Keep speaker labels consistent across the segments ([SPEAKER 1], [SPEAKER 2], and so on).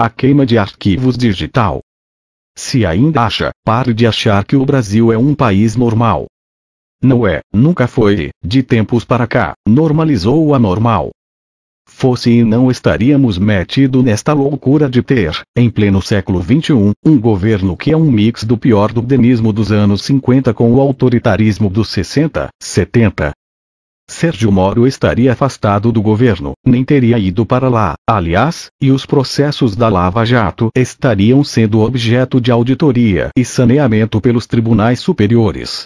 [SPEAKER 1] A queima de arquivos digital. Se ainda acha, pare de achar que o Brasil é um país normal. Não é, nunca foi, de tempos para cá, normalizou o anormal. Fosse e não estaríamos metido nesta loucura de ter, em pleno século XXI, um governo que é um mix do pior do denismo dos anos 50 com o autoritarismo dos 60, 70, Sérgio Moro estaria afastado do governo, nem teria ido para lá, aliás, e os processos da Lava Jato estariam sendo objeto de auditoria e saneamento pelos tribunais superiores.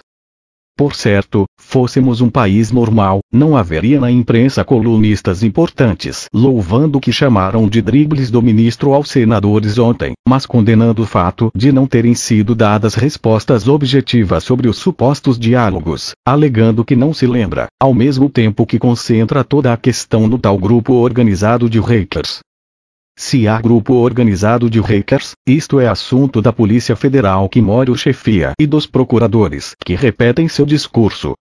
[SPEAKER 1] Por certo, fôssemos um país normal, não haveria na imprensa colunistas importantes louvando o que chamaram de dribles do ministro aos senadores ontem, mas condenando o fato de não terem sido dadas respostas objetivas sobre os supostos diálogos, alegando que não se lembra, ao mesmo tempo que concentra toda a questão no tal grupo organizado de haters, se há grupo organizado de hackers, isto é assunto da Polícia Federal que o chefia e dos procuradores que repetem seu discurso.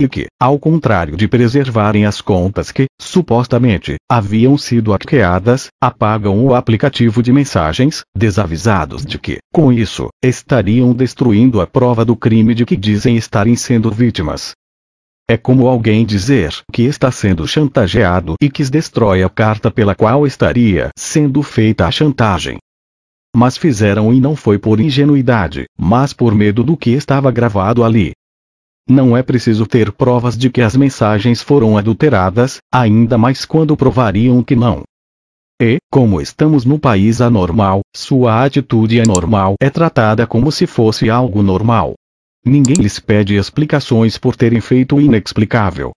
[SPEAKER 1] E que, ao contrário de preservarem as contas que, supostamente, haviam sido hackeadas, apagam o aplicativo de mensagens, desavisados de que, com isso, estariam destruindo a prova do crime de que dizem estarem sendo vítimas. É como alguém dizer que está sendo chantageado e que destrói a carta pela qual estaria sendo feita a chantagem. Mas fizeram e não foi por ingenuidade, mas por medo do que estava gravado ali. Não é preciso ter provas de que as mensagens foram adulteradas, ainda mais quando provariam que não. E, como estamos no país anormal, sua atitude anormal é tratada como se fosse algo normal. Ninguém lhes pede explicações por terem feito o inexplicável.